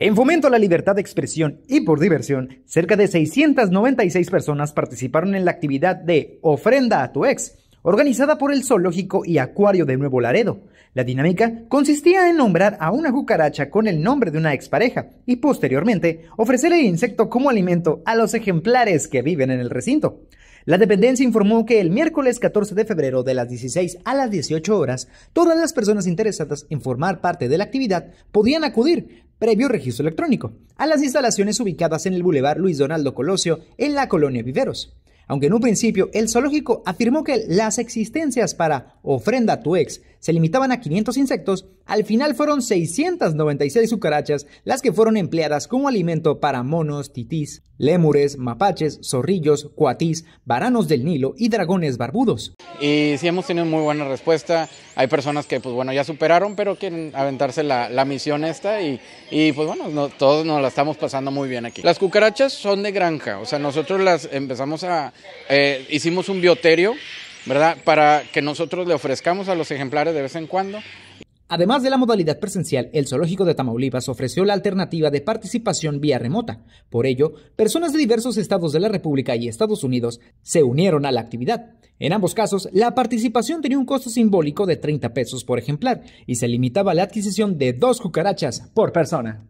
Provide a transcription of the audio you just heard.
En Fomento a la Libertad de Expresión y por diversión, cerca de 696 personas participaron en la actividad de Ofrenda a tu ex organizada por el Zoológico y Acuario de Nuevo Laredo. La dinámica consistía en nombrar a una cucaracha con el nombre de una expareja y posteriormente ofrecer el insecto como alimento a los ejemplares que viven en el recinto. La dependencia informó que el miércoles 14 de febrero de las 16 a las 18 horas, todas las personas interesadas en formar parte de la actividad podían acudir, previo registro electrónico, a las instalaciones ubicadas en el Boulevard Luis Donaldo Colosio, en la colonia Viveros. Aunque en un principio el zoológico afirmó que las existencias para ofrenda tu ex se limitaban a 500 insectos, al final fueron 696 cucarachas las que fueron empleadas como alimento para monos, titís, lémures, mapaches, zorrillos, cuatís, varanos del Nilo y dragones barbudos. Y sí hemos tenido muy buena respuesta. Hay personas que, pues bueno, ya superaron, pero quieren aventarse la, misión esta y, pues bueno, todos nos la estamos pasando muy bien aquí. Las cucarachas son de granja, o sea, nosotros las empezamos a... Eh, hicimos un bioterio ¿verdad? Para que nosotros le ofrezcamos a los ejemplares de vez en cuando. Además de la modalidad presencial, el Zoológico de Tamaulipas ofreció la alternativa de participación vía remota. Por ello, personas de diversos estados de la República y Estados Unidos se unieron a la actividad. En ambos casos, la participación tenía un costo simbólico de 30 pesos por ejemplar y se limitaba a la adquisición de dos cucarachas por persona.